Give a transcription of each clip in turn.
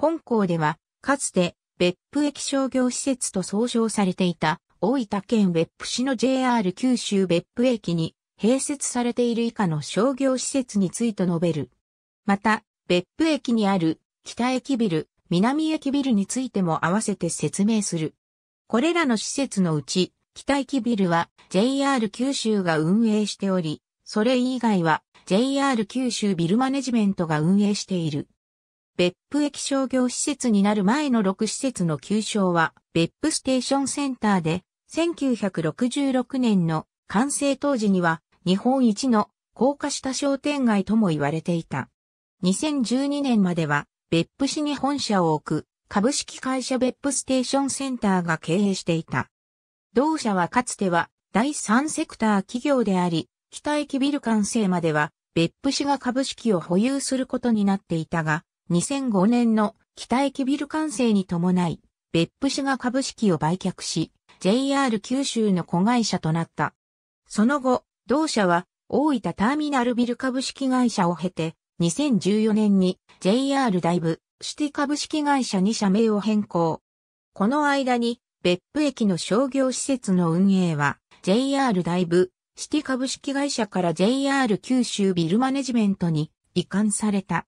本校では、かつて別府駅商業施設と総称されていた大分県別府市の JR 九州別府駅に併設されている以下の商業施設について述べる。また、別府駅にある北駅ビル、南駅ビルについても合わせて説明する。これらの施設のうち、北駅ビルは JR 九州が運営しており、それ以外は JR 九州ビルマネジメントが運営している。別府駅商業施設になる前の6施設の旧称は、別府ステーションセンターで、1966年の完成当時には、日本一の高架下商店街とも言われていた。2012年までは、別府市に本社を置く、株式会社別府ステーションセンターが経営していた。同社はかつては、第三セクター企業であり、北駅ビル完成までは、別府市が株式を保有することになっていたが、2005年の北駅ビル完成に伴い、別府市が株式を売却し、JR 九州の子会社となった。その後、同社は大分ターミナルビル株式会社を経て、2014年に JR 大部シティ株式会社に社名を変更。この間に別府駅の商業施設の運営は JR 大部シティ株式会社から JR 九州ビルマネジメントに移管された。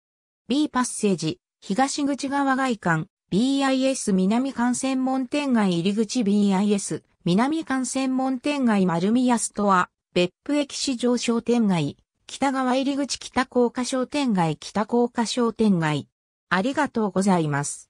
B パッセージ、東口側外観、BIS 南幹線門店街入り口 BIS 南幹線門店街丸宮ストア、別府駅市場商店街、北側入り口北高架商店街北高架商店街。ありがとうございます。